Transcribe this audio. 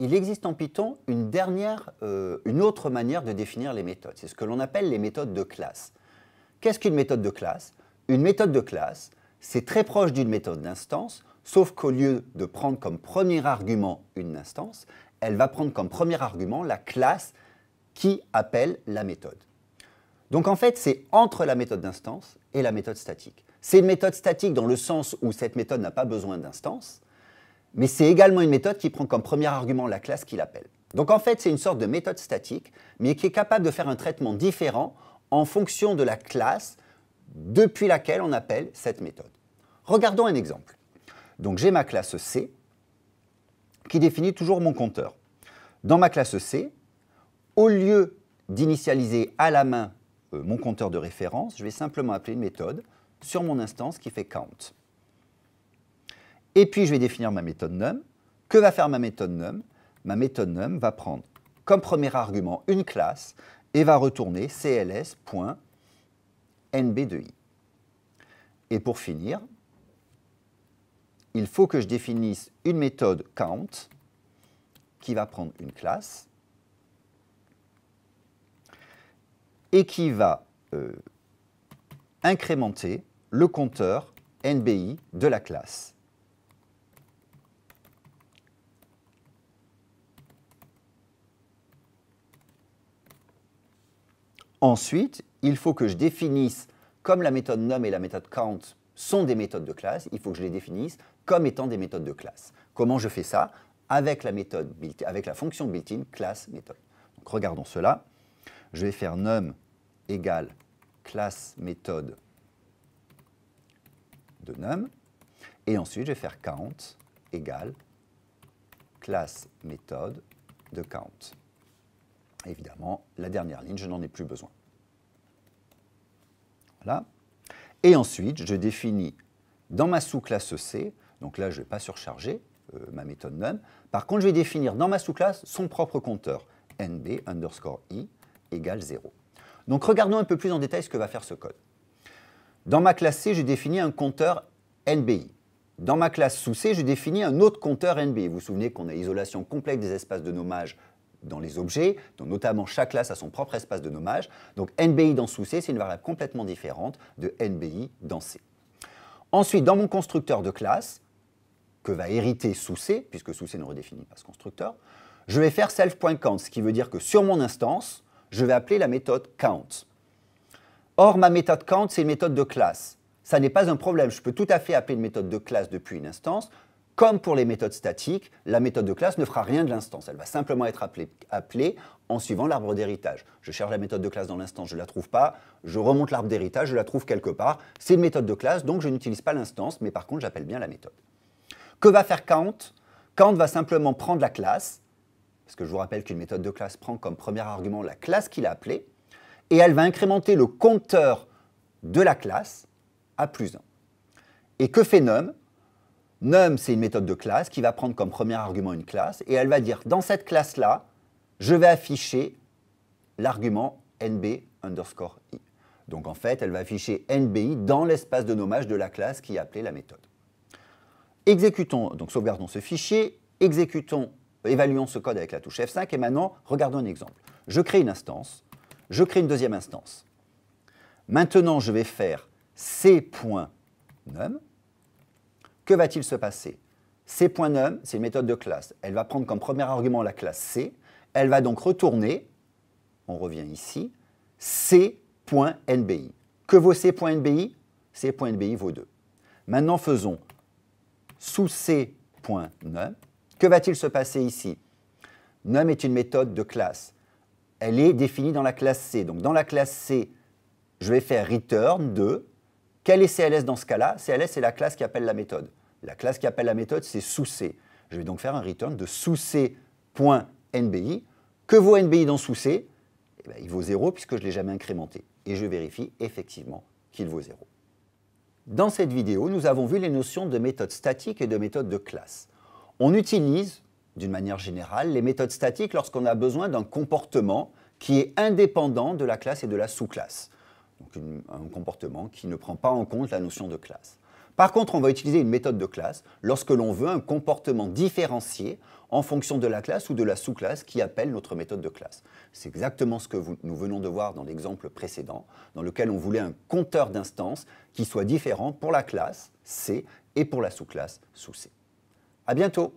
il existe en Python une euh, une autre manière de définir les méthodes. C'est ce que l'on appelle les méthodes de classe. Qu'est-ce qu'une méthode de classe Une méthode de classe, c'est très proche d'une méthode d'instance, sauf qu'au lieu de prendre comme premier argument une instance, elle va prendre comme premier argument la classe qui appelle la méthode. Donc en fait, c'est entre la méthode d'instance et la méthode statique. C'est une méthode statique dans le sens où cette méthode n'a pas besoin d'instance, mais c'est également une méthode qui prend comme premier argument la classe qu'il appelle. Donc en fait, c'est une sorte de méthode statique, mais qui est capable de faire un traitement différent en fonction de la classe depuis laquelle on appelle cette méthode. Regardons un exemple. Donc j'ai ma classe C qui définit toujours mon compteur. Dans ma classe C, au lieu d'initialiser à la main euh, mon compteur de référence, je vais simplement appeler une méthode sur mon instance qui fait count. Et puis, je vais définir ma méthode num. Que va faire ma méthode num Ma méthode num va prendre comme premier argument une classe et va retourner cls.nb 2 i. Et pour finir, il faut que je définisse une méthode count qui va prendre une classe et qui va euh, incrémenter le compteur NBI de la classe. Ensuite, il faut que je définisse, comme la méthode num et la méthode count sont des méthodes de classe, il faut que je les définisse comme étant des méthodes de classe. Comment je fais ça avec la, méthode avec la fonction built-in class regardons cela. Je vais faire num égale classe méthode de num. Et ensuite, je vais faire count égale classe méthode de count. Évidemment, la dernière ligne, je n'en ai plus besoin. Voilà. Et ensuite, je définis dans ma sous-classe C, donc là, je ne vais pas surcharger euh, ma méthode none. Par contre, je vais définir dans ma sous-classe son propre compteur, nb underscore i égale 0. Donc regardons un peu plus en détail ce que va faire ce code. Dans ma classe C, j'ai défini un compteur NBI. Dans ma classe sous C, j'ai défini un autre compteur NBI. Vous vous souvenez qu'on a isolation complète des espaces de nommage dans les objets, dont notamment chaque classe a son propre espace de nommage. Donc NBI dans sous C, c'est une variable complètement différente de NBI dans C. Ensuite, dans mon constructeur de classe, que va hériter sous C, puisque sous C ne redéfinit pas ce constructeur, je vais faire self.count, ce qui veut dire que sur mon instance, je vais appeler la méthode count. Or, ma méthode count, c'est une méthode de classe. Ça n'est pas un problème, je peux tout à fait appeler une méthode de classe depuis une instance, comme pour les méthodes statiques, la méthode de classe ne fera rien de l'instance. Elle va simplement être appelée, appelée en suivant l'arbre d'héritage. Je cherche la méthode de classe dans l'instance, je ne la trouve pas. Je remonte l'arbre d'héritage, je la trouve quelque part. C'est une méthode de classe, donc je n'utilise pas l'instance, mais par contre, j'appelle bien la méthode. Que va faire count Count va simplement prendre la classe, parce que je vous rappelle qu'une méthode de classe prend comme premier argument la classe qu'il a appelée, et elle va incrémenter le compteur de la classe à plus 1. Et que fait num Num, c'est une méthode de classe qui va prendre comme premier argument une classe et elle va dire dans cette classe-là, je vais afficher l'argument nb underscore i. Donc en fait, elle va afficher nbi dans l'espace de nommage de la classe qui est appelée la méthode. Exécutons, donc sauvegardons ce fichier, exécutons, évaluons ce code avec la touche F5 et maintenant, regardons un exemple. Je crée une instance, je crée une deuxième instance. Maintenant, je vais faire c.num que va-t-il se passer C.num, c'est une méthode de classe. Elle va prendre comme premier argument la classe C. Elle va donc retourner, on revient ici, C.nbi. Que vaut C.nbi C.nbi vaut 2. Maintenant, faisons sous C.num. Que va-t-il se passer ici Num est une méthode de classe. Elle est définie dans la classe C. Donc, dans la classe C, je vais faire return de. Quel est CLS dans ce cas-là CLS, est la classe qui appelle la méthode. La classe qui appelle la méthode, c'est sous C. Je vais donc faire un return de sous C.nbi. Que vaut nbi dans sous C eh ben, Il vaut 0 puisque je ne l'ai jamais incrémenté. Et je vérifie effectivement qu'il vaut 0. Dans cette vidéo, nous avons vu les notions de méthode statique et de méthode de classe. On utilise, d'une manière générale, les méthodes statiques lorsqu'on a besoin d'un comportement qui est indépendant de la classe et de la sous-classe. Donc un comportement qui ne prend pas en compte la notion de classe. Par contre, on va utiliser une méthode de classe lorsque l'on veut un comportement différencié en fonction de la classe ou de la sous-classe qui appelle notre méthode de classe. C'est exactement ce que nous venons de voir dans l'exemple précédent, dans lequel on voulait un compteur d'instances qui soit différent pour la classe C et pour la sous-classe sous C. À bientôt